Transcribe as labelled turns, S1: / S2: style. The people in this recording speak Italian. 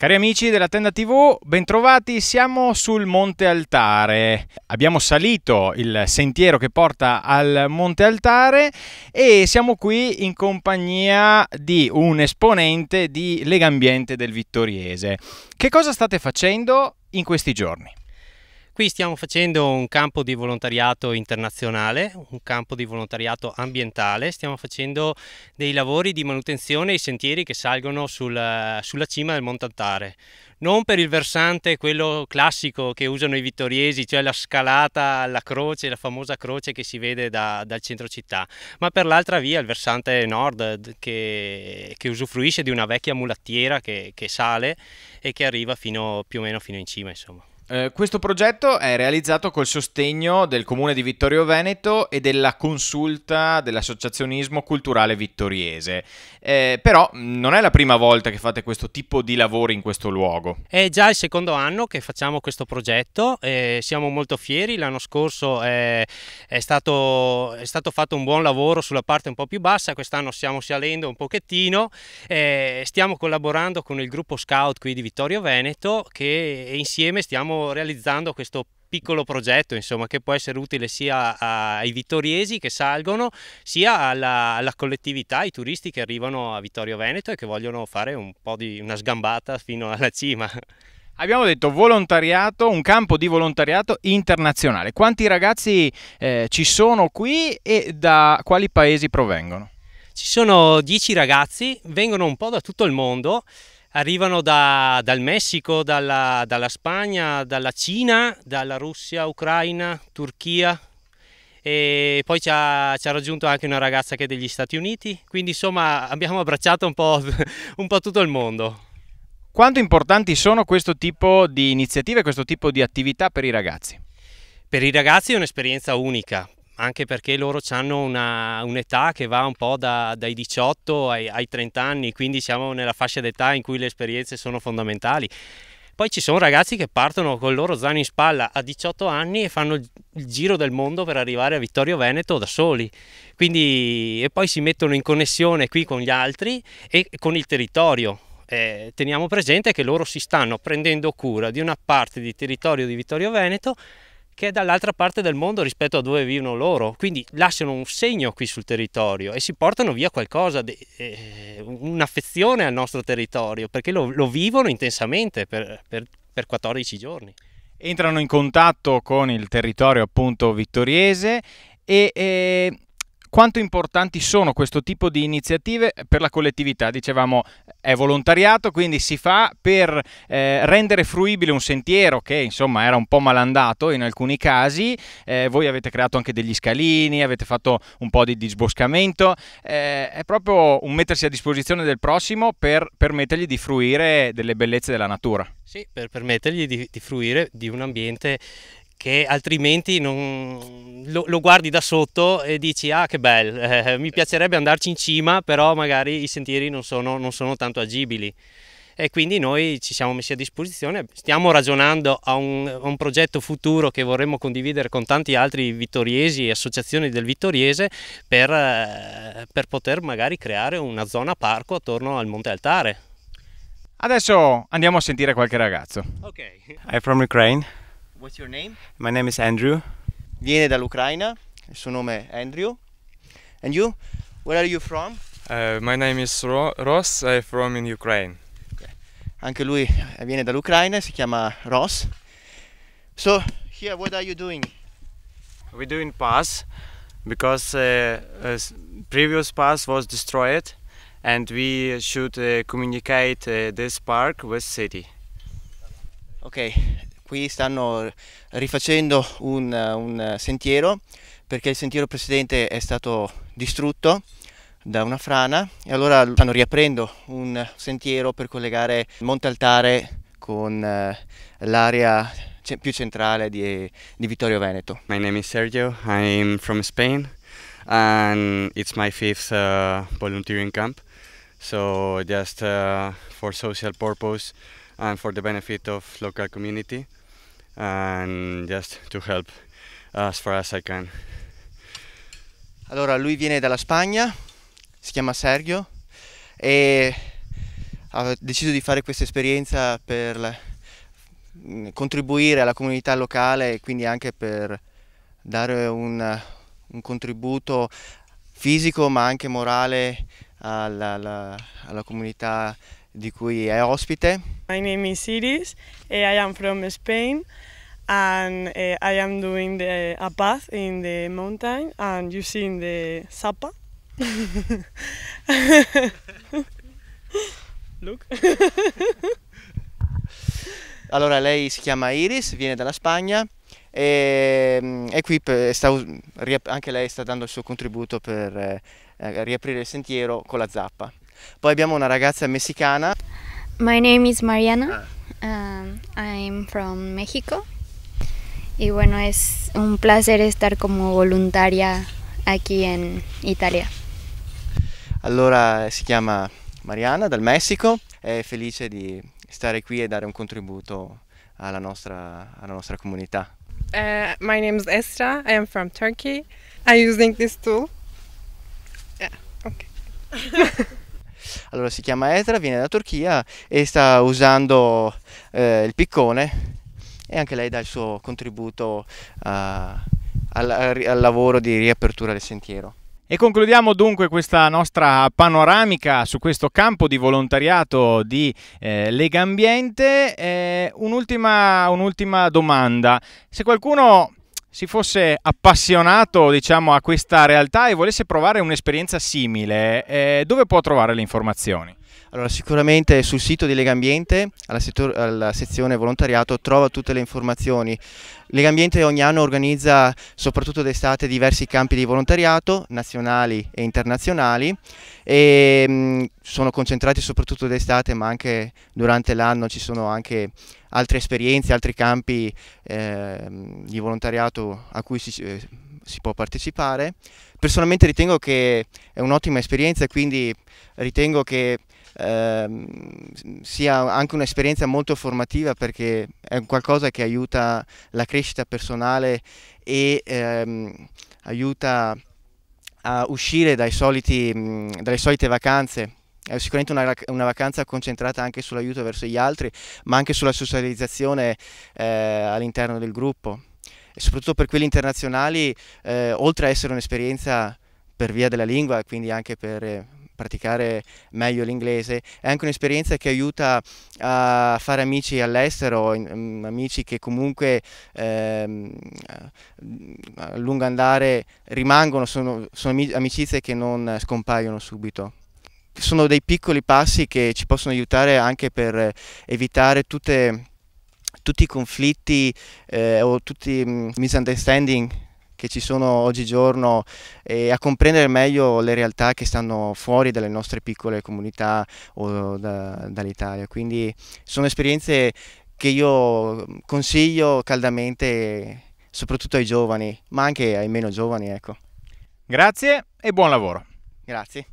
S1: Cari amici della tenda TV, bentrovati, siamo sul Monte Altare. Abbiamo salito il sentiero che porta al Monte Altare e siamo qui in compagnia di un esponente di Legambiente del Vittoriese. Che cosa state facendo in questi giorni?
S2: Qui stiamo facendo un campo di volontariato internazionale, un campo di volontariato ambientale, stiamo facendo dei lavori di manutenzione ai sentieri che salgono sul, sulla cima del Monte Montantare. Non per il versante, quello classico che usano i vittoriesi, cioè la scalata alla croce, la famosa croce che si vede da, dal centro città, ma per l'altra via, il versante nord, che, che usufruisce di una vecchia mulattiera che, che sale e che arriva fino, più o meno fino in cima. Insomma.
S1: Eh, questo progetto è realizzato col sostegno del Comune di Vittorio Veneto e della consulta dell'Associazionismo Culturale Vittoriese. Eh, però mm, non è la prima volta che fate questo tipo di lavori in questo luogo.
S2: È già il secondo anno che facciamo questo progetto, eh, siamo molto fieri. L'anno scorso è, è, stato, è, stato, fatto un buon lavoro sulla parte un po' più bassa, quest'anno stiamo salendo un pochettino. Eh, stiamo collaborando con il gruppo scout qui di Vittorio Veneto che insieme stiamo realizzando questo piccolo progetto insomma, che può essere utile sia ai vittoriesi che salgono sia alla, alla, collettività, ai turisti che arrivano a Vittorio Veneto e che vogliono fare un po' di una sgambata fino alla cima. Abbiamo detto
S1: volontariato, un campo di volontariato internazionale. Quanti ragazzi eh, ci sono
S2: qui e da quali paesi provengono? Ci sono dieci ragazzi, vengono un po' da tutto il mondo arrivano da, dal Messico, dalla, dalla, Spagna, dalla Cina, dalla Russia, Ucraina, Turchia e poi ci ha, ci ha, raggiunto anche una ragazza che è degli Stati Uniti, quindi insomma abbiamo abbracciato un po', un po tutto il mondo.
S1: Quanto importanti sono questo tipo di
S2: iniziative, questo tipo di attività per i ragazzi? Per i ragazzi è un'esperienza unica, anche perché loro hanno un'età che va un po' da, dai 18 ai, ai 30 anni, quindi siamo nella fascia d'età in cui le esperienze sono fondamentali. Poi ci sono ragazzi che partono con il loro zaino in spalla a 18 anni e fanno il giro del mondo per arrivare a Vittorio Veneto da soli. Quindi, e poi si mettono in connessione qui con gli altri e con il territorio. Eh, teniamo presente che loro si stanno prendendo cura di una parte di territorio di Vittorio Veneto che è dall'altra parte del mondo rispetto a dove vivono loro. Quindi lasciano un segno qui sul territorio e si portano via qualcosa, de, eh, un'affezione al nostro territorio, perché lo, lo vivono intensamente per, per, per 14 giorni.
S1: Entrano in contatto con il territorio appunto vittoriese e, e eh, quanto importanti sono questo tipo di iniziative per la collettività? Dicevamo è volontariato, quindi si fa per eh, rendere fruibile un sentiero che insomma era un po' malandato in alcuni casi. Eh, voi avete creato anche degli scalini, avete fatto un po' di disboscamento. Eh, è proprio un mettersi a disposizione del prossimo per permettergli di fruire delle bellezze della natura. Sì, per permettergli di,
S2: di fruire di un ambiente che altrimenti non, lo, lo, guardi da sotto e dici ah che bello, eh, mi piacerebbe andarci in cima, però magari i sentieri non sono, non sono tanto agibili. E quindi noi ci siamo messi a disposizione, stiamo ragionando a un, a un progetto futuro che vorremmo condividere con tanti altri vittoriesi e associazioni del vittoriese per, eh, per poter magari creare una zona parco attorno al Monte Altare. Adesso andiamo a sentire qualche ragazzo.
S1: Ok. I'm from Ukraine. What's your name? My name is Andrew. Viene dall'Ucraina. Il suo
S3: nome è Andrew. And you? Where are you from? Uh, my name is Ro Ross. I'm from in Ukraine. Okay. Anche lui eh, viene dall'Ucraina, si chiama Ross. So, here what are you doing?
S1: We're doing pass because uh, uh previous pass was destroyed and we should uh, communicate uh, this park with city.
S3: Okay, qui stanno rifacendo un, un sentiero perché il sentiero precedente è stato distrutto da una frana e allora stanno riaprendo un sentiero per collegare Monte Altare con eh, l'area più centrale di, di, Vittorio Veneto. My name is Sergio, I'm from Spain and it's my fifth uh, volunteering camp. So just uh, for social purpose and for the benefit of local community and just to help as far as I can. Allora, lui viene dalla Spagna, si chiama Sergio e ha deciso di fare questa esperienza per mm, contribuire alla comunità locale e quindi anche per dare un, un contributo fisico ma anche morale alla, alla, alla comunità di cui è ospite.
S2: My name is Iris, uh, I am from Spain and uh, I am doing the, a path in the mountain and using the Zappa. Look.
S3: allora lei si chiama Iris, viene dalla Spagna e, mm, è qui sta, anche lei sta dando il suo contributo per eh, eh riaprire il sentiero con la zappa. Poi abbiamo una ragazza messicana.
S2: My name is Mariana. Ah. Um, I'm from Mexico. Y bueno, es un placer estar como voluntaria aquí en Italia.
S3: Allora, si chiama Mariana dal Messico, è felice di stare qui e dare un contributo alla nostra, alla nostra comunità.
S2: Uh, my name is Esra, I am from Turkey. I'm using this tool. Yeah,
S3: okay. Allora si chiama Ezra, viene da Turchia e sta usando eh, il piccone e anche lei dà il suo contributo uh, al, al lavoro di
S1: riapertura del sentiero. E concludiamo dunque questa nostra panoramica su questo campo di volontariato di eh, Legambiente. Eh, un'ultima, un'ultima domanda. Se qualcuno si fosse appassionato diciamo, a questa realtà e volesse provare un'esperienza simile, eh, dove può trovare le informazioni?
S3: Allora, sicuramente sul sito di Lega Ambiente, alla, alla, sezione volontariato, trova tutte le informazioni. Lega Ambiente ogni anno organizza, soprattutto d'estate, diversi campi di volontariato, nazionali e internazionali, e mh, mm, sono concentrati soprattutto d'estate, ma anche durante l'anno ci sono anche altre esperienze, altri campi eh, di volontariato a cui si... Eh, si può partecipare. Personalmente ritengo che è un'ottima esperienza, quindi ritengo che Ehm, sia anche un'esperienza molto formativa perché è qualcosa che aiuta la crescita personale e ehm, aiuta a uscire soliti, mh, mm, dalle solite vacanze è sicuramente una, una, vacanza concentrata anche sull'aiuto verso gli altri, ma anche sulla socializzazione eh, all'interno del gruppo. E soprattutto per quelli internazionali, eh, oltre a essere un'esperienza per via della lingua, quindi anche per eh, praticare meglio l'inglese, è anche un'esperienza che aiuta a fare amici all'estero, mm, amici che comunque ehm, a lungo andare rimangono, sono, sono amicizie che non scompaiono subito sono dei piccoli passi che ci possono aiutare anche per evitare tutte, tutti i conflitti eh, o tutti i mm, misunderstanding che ci sono oggigiorno e a comprendere meglio le realtà che stanno fuori dalle nostre piccole comunità o da, dall'Italia. Quindi sono esperienze che io consiglio caldamente soprattutto ai giovani, ma anche ai meno giovani. Ecco.
S1: Grazie e buon lavoro. Grazie.